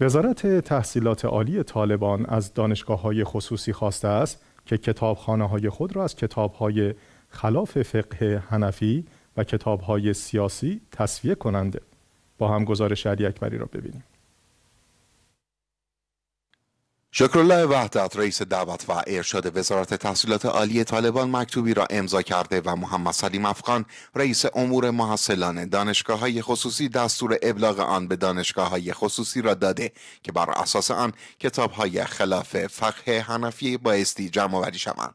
وزارت تحصیلات عالی طالبان از دانشگاه های خصوصی خواسته است که کتابخانه های خود را از کتاب های خلاف فقه هنفی و کتاب های سیاسی تصفیه کنند. با هم گزارش علی اکبری را ببینیم. شکرالله وحدت رئیس دعوت و ارشاد وزارت تحصیلات عالی طالبان مکتوبی را امضا کرده و محمد سلیم افغان رئیس امور محصلان دانشگاه های خصوصی دستور ابلاغ آن به دانشگاه های خصوصی را داده که بر اساس آن کتاب های خلاف فقه حنفی بایستی جمع آوری شوند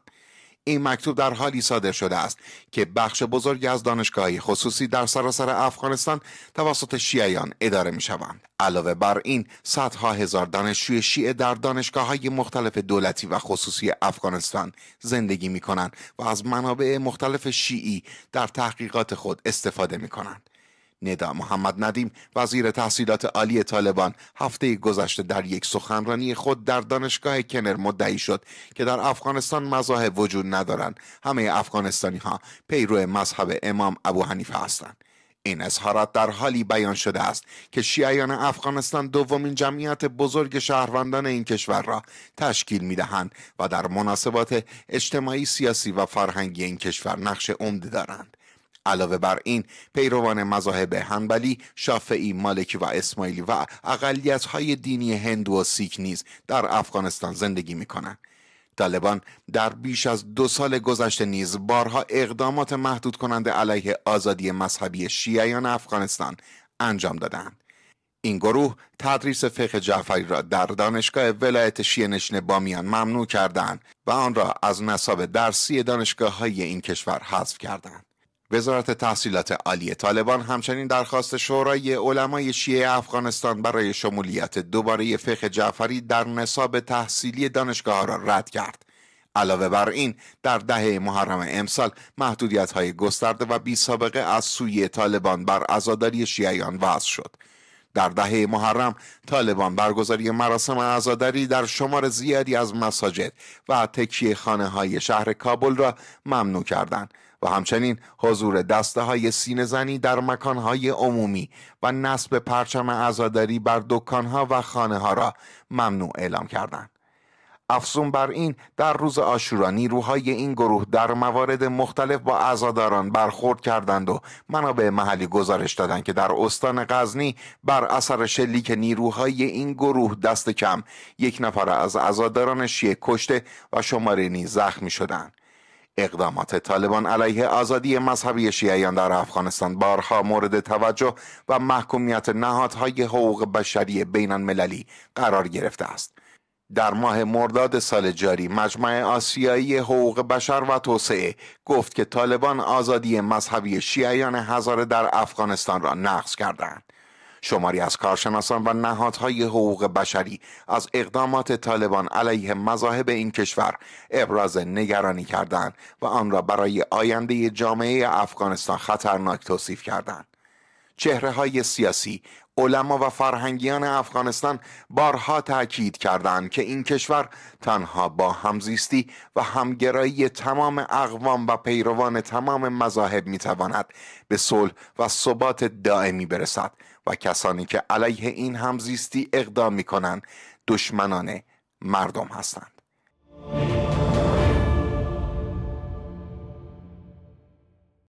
این مکتوب در حالی صادر شده است که بخش بزرگی از دانشگاهی خصوصی در سراسر افغانستان توسط شیعیان اداره می شوند. علاوه بر این صدها هزار دانشجوی شیعه در دانشگاه های مختلف دولتی و خصوصی افغانستان زندگی می کنند و از منابع مختلف شیعی در تحقیقات خود استفاده می کنند. ندا محمد ندیم وزیر تحصیلات عالی طالبان هفته گذشته در یک سخنرانی خود در دانشگاه کنر مدعی شد که در افغانستان مذاهب وجود ندارند همه افغانستانی ها پیرو مذهب امام ابو حنیفه هستند این اظهارات در حالی بیان شده است که شیعیان افغانستان دومین جمعیت بزرگ شهروندان این کشور را تشکیل میدهند و در مناسبات اجتماعی سیاسی و فرهنگی این کشور نقش عمده دارند علاوه بر این پیروان مذاهب هنبلی، شافعی، مالکی و اسماعیلی و های دینی هندو و سیک نیز در افغانستان زندگی می‌کنند. طالبان در بیش از دو سال گذشته نیز بارها اقدامات محدود کننده علیه آزادی مذهبی شیعیان افغانستان انجام دادند. این گروه تدریس فقه جعفری را در دانشگاه ولایت شیعه نشین بامیان ممنوع کردند و آن را از نصاب درسی دانشگاه های این کشور حذف کردند. وزارت تحصیلات عالی طالبان همچنین درخواست شورای علمای شیعه افغانستان برای شمولیت دوباره فقه جعفری در نصاب تحصیلی دانشگاه را رد کرد. علاوه بر این در دهه محرم امسال محدودیت های گسترده و بی سابقه از سوی طالبان بر عزاداری شیعیان وضع شد. در دهه محرم طالبان برگزاری مراسم عزاداری در شمار زیادی از مساجد و تکیه خانه های شهر کابل را ممنوع کردند و همچنین حضور دسته های سین زنی در مکان های عمومی و نصب پرچم عزاداری بر دکان ها و خانه ها را ممنوع اعلام کردند. افزون بر این در روز آشورا نیروهای این گروه در موارد مختلف با عزاداران برخورد کردند و منابع محلی گزارش دادند که در استان غزنی بر اثر شلیک نیروهای این گروه دست کم یک نفر از عزاداران شیعه کشته و شماره نیز زخمی شدند اقدامات طالبان علیه آزادی مذهبی شیعیان در افغانستان بارها مورد توجه و محکومیت نهادهای حقوق بشری بین المللی قرار گرفته است در ماه مرداد سال جاری مجمع آسیایی حقوق بشر و توسعه گفت که طالبان آزادی مذهبی شیعیان هزاره در افغانستان را نقض کردند شماری از کارشناسان و نهادهای حقوق بشری از اقدامات طالبان علیه مذاهب این کشور ابراز نگرانی کردند و آن را برای آینده جامعه افغانستان خطرناک توصیف کردند چهره های سیاسی علما و فرهنگیان افغانستان بارها تاکید کردند که این کشور تنها با همزیستی و همگرایی تمام اقوام و پیروان تمام مذاهب میتواند به صلح و ثبات دائمی برسد و کسانی که علیه این همزیستی اقدام میکنند دشمنان مردم هستند